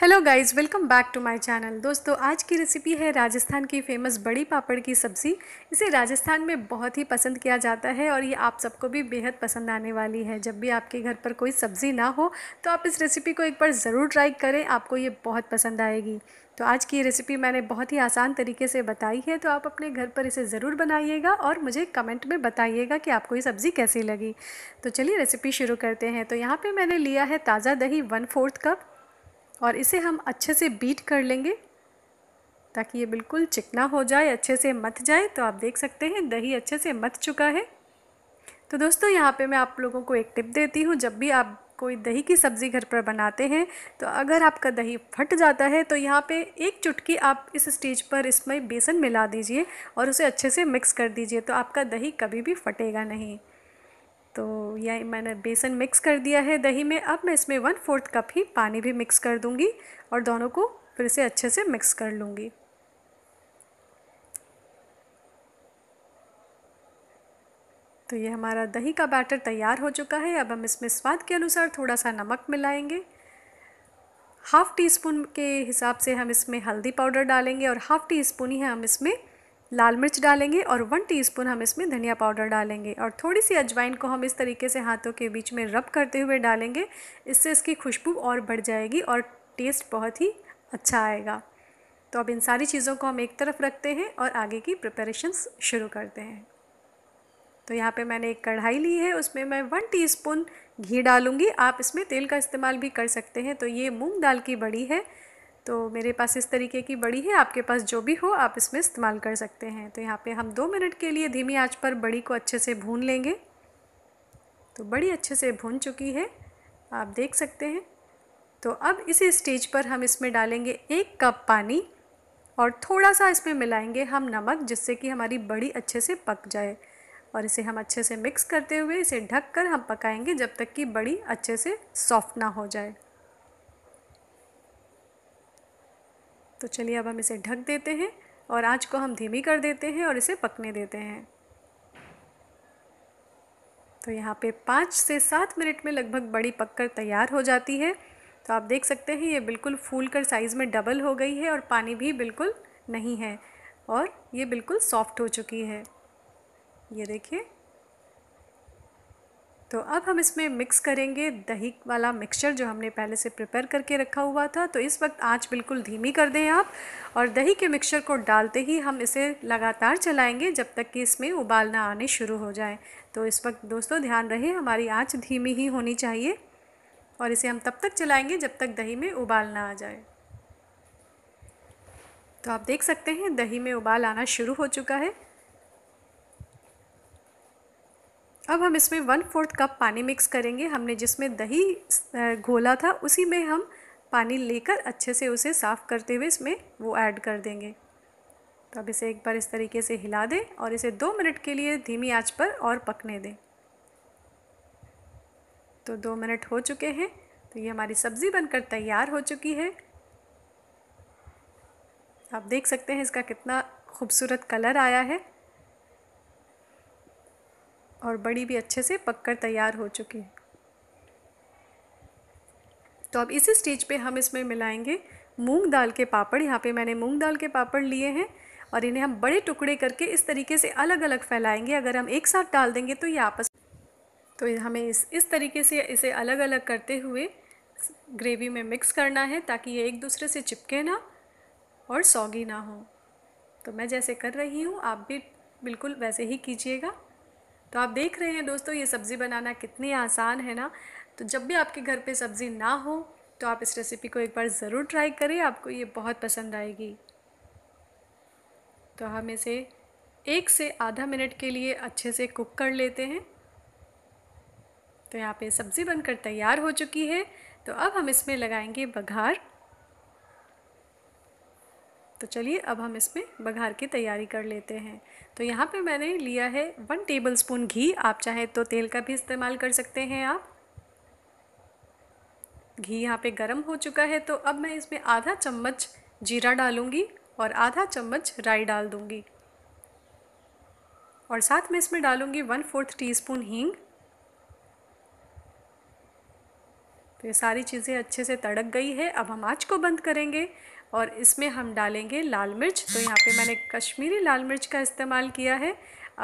hello guys welcome back to my channel दोस्तों आज की रेसिपी है राजस्थान की फेमस बड़ी पापड़ की सब्ज़ी इसे राजस्थान में बहुत ही पसंद किया जाता है और ये आप सबको भी बेहद पसंद आने वाली है जब भी आपके घर पर कोई सब्ज़ी ना हो तो आप इस रेसिपी को एक बार ज़रूर ट्राई करें आपको ये बहुत पसंद आएगी तो आज की रेसिपी मैंने बहुत ही आसान तरीके से बताई है तो आप अपने घर पर इसे ज़रूर बनाइएगा और मुझे कमेंट में बताइएगा कि आपको ये सब्ज़ी कैसी लगी तो चलिए रेसिपी शुरू करते हैं तो यहाँ पर मैंने लिया है ताज़ा दही वन फोर्थ कप और इसे हम अच्छे से बीट कर लेंगे ताकि ये बिल्कुल चिकना हो जाए अच्छे से मत जाए तो आप देख सकते हैं दही अच्छे से मत चुका है तो दोस्तों यहाँ पे मैं आप लोगों को एक टिप देती हूँ जब भी आप कोई दही की सब्ज़ी घर पर बनाते हैं तो अगर आपका दही फट जाता है तो यहाँ पे एक चुटकी आप इस स्टेज पर इसमें बेसन मिला दीजिए और उसे अच्छे से मिक्स कर दीजिए तो आपका दही कभी भी फटेगा नहीं तो यह मैंने बेसन मिक्स कर दिया है दही में अब मैं इसमें वन फोर्थ कप ही पानी भी मिक्स कर दूंगी और दोनों को फिर से अच्छे से मिक्स कर लूँगी तो ये हमारा दही का बैटर तैयार हो चुका है अब हम इसमें स्वाद के अनुसार थोड़ा सा नमक मिलाएंगे हाफ़ टी स्पून के हिसाब से हम इसमें हल्दी पाउडर डालेंगे और हाफ़ टी स्पून ही हम इसमें लाल मिर्च डालेंगे और वन टीस्पून हम इसमें धनिया पाउडर डालेंगे और थोड़ी सी अजवाइन को हम इस तरीके से हाथों के बीच में रब करते हुए डालेंगे इससे इसकी खुशबू और बढ़ जाएगी और टेस्ट बहुत ही अच्छा आएगा तो अब इन सारी चीज़ों को हम एक तरफ रखते हैं और आगे की प्रिपरेशंस शुरू करते हैं तो यहाँ पे मैंने एक कढ़ाई ली है उसमें मैं वन टीस्पून घी डालूँगी आप इसमें तेल का इस्तेमाल भी कर सकते हैं तो ये मूंग दाल की बड़ी है तो मेरे पास इस तरीके की बड़ी है आपके पास जो भी हो आप इसमें इस्तेमाल कर सकते हैं तो यहाँ पे हम दो मिनट के लिए धीमी आंच पर बड़ी को अच्छे से भून लेंगे तो बड़ी अच्छे से भून चुकी है आप देख सकते हैं तो अब इसी स्टेज पर हम इसमें डालेंगे एक कप पानी और थोड़ा सा इसमें मिलाएंगे हम नमक जिससे कि हमारी बड़ी अच्छे से पक जाए और इसे हम अच्छे से मिक्स करते हुए इसे ढककर हम पकाएंगे जब तक कि बड़ी अच्छे से सॉफ्ट ना हो जाए तो चलिए अब हम इसे ढक देते हैं और आँच को हम धीमी कर देते हैं और इसे पकने देते हैं तो यहाँ पे पाँच से सात मिनट में लगभग बड़ी पककर तैयार हो जाती है तो आप देख सकते हैं ये बिल्कुल फूल कर साइज़ में डबल हो गई है और पानी भी बिल्कुल नहीं है और ये बिल्कुल सॉफ्ट हो चुकी है ये देखिए तो अब हम इसमें मिक्स करेंगे दही वाला मिक्सचर जो हमने पहले से प्रिपेयर करके रखा हुआ था तो इस वक्त आँच बिल्कुल धीमी कर दें आप और दही के मिक्सचर को डालते ही हम इसे लगातार चलाएँगे जब तक कि इसमें उबाल ना आने शुरू हो जाए तो इस वक्त दोस्तों ध्यान रहे हमारी आँच धीमी ही होनी चाहिए और इसे हम तब तक चलाएँगे जब तक दही में उबाल ना आ जाए तो आप देख सकते हैं दही में उबाल आना शुरू हो चुका है अब हम इसमें वन फोर्थ कप पानी मिक्स करेंगे हमने जिसमें दही घोला था उसी में हम पानी लेकर अच्छे से उसे साफ़ करते हुए इसमें वो ऐड कर देंगे तो अब इसे एक बार इस तरीके से हिला दें और इसे दो मिनट के लिए धीमी आंच पर और पकने दें तो दो मिनट हो चुके हैं तो ये हमारी सब्ज़ी बनकर तैयार हो चुकी है आप देख सकते हैं इसका कितना खूबसूरत कलर आया है और बड़ी भी अच्छे से पककर तैयार हो चुकी है तो अब इसी स्टेज पे हम इसमें मिलाएंगे मूंग दाल के पापड़ यहाँ पे मैंने मूंग दाल के पापड़ लिए हैं और इन्हें हम बड़े टुकड़े करके इस तरीके से अलग अलग फैलाएंगे अगर हम एक साथ डाल देंगे तो ये आपस तो हमें इस इस तरीके से इसे अलग अलग करते हुए ग्रेवी में मिक्स करना है ताकि ये एक दूसरे से चिपके ना और सौगी ना हो तो मैं जैसे कर रही हूँ आप भी बिल्कुल वैसे ही कीजिएगा तो आप देख रहे हैं दोस्तों ये सब्ज़ी बनाना कितनी आसान है ना तो जब भी आपके घर पे सब्ज़ी ना हो तो आप इस रेसिपी को एक बार ज़रूर ट्राई करें आपको ये बहुत पसंद आएगी तो हम इसे एक से आधा मिनट के लिए अच्छे से कुक कर लेते हैं तो यहाँ पे सब्ज़ी बनकर तैयार हो चुकी है तो अब हम इसमें लगाएंगे बघार तो चलिए अब हम इसमें बघार की तैयारी कर लेते हैं तो यहाँ पे मैंने लिया है वन टेबल स्पून घी आप चाहे तो तेल का भी इस्तेमाल कर सकते हैं आप घी यहाँ पे गर्म हो चुका है तो अब मैं इसमें आधा चम्मच जीरा डालूँगी और आधा चम्मच राई डाल दूँगी और साथ में इसमें डालूँगी वन फोर्थ टी स्पून हींग तो ये सारी चीज़ें अच्छे से तड़क गई है अब हम आँच को बंद करेंगे और इसमें हम डालेंगे लाल मिर्च तो यहाँ पे मैंने कश्मीरी लाल मिर्च का इस्तेमाल किया है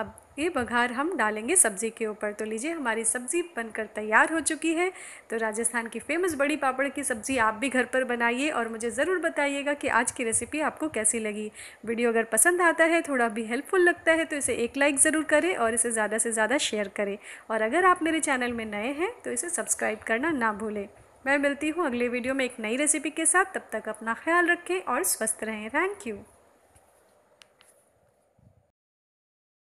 अब ये बघार हम डालेंगे सब्ज़ी के ऊपर तो लीजिए हमारी सब्ज़ी बनकर तैयार हो चुकी है तो राजस्थान की फेमस बड़ी पापड़ की सब्ज़ी आप भी घर पर बनाइए और मुझे ज़रूर बताइएगा कि आज की रेसिपी आपको कैसी लगी वीडियो अगर पसंद आता है थोड़ा भी हेल्पफुल लगता है तो इसे एक लाइक ज़रूर करें और इसे ज़्यादा से ज़्यादा शेयर करें और अगर आप मेरे चैनल में नए हैं तो इसे सब्सक्राइब करना ना भूलें मैं मिलती हूँ अगले वीडियो में एक नई रेसिपी के साथ तब तक अपना ख्याल रखें और स्वस्थ रहें थैंक यू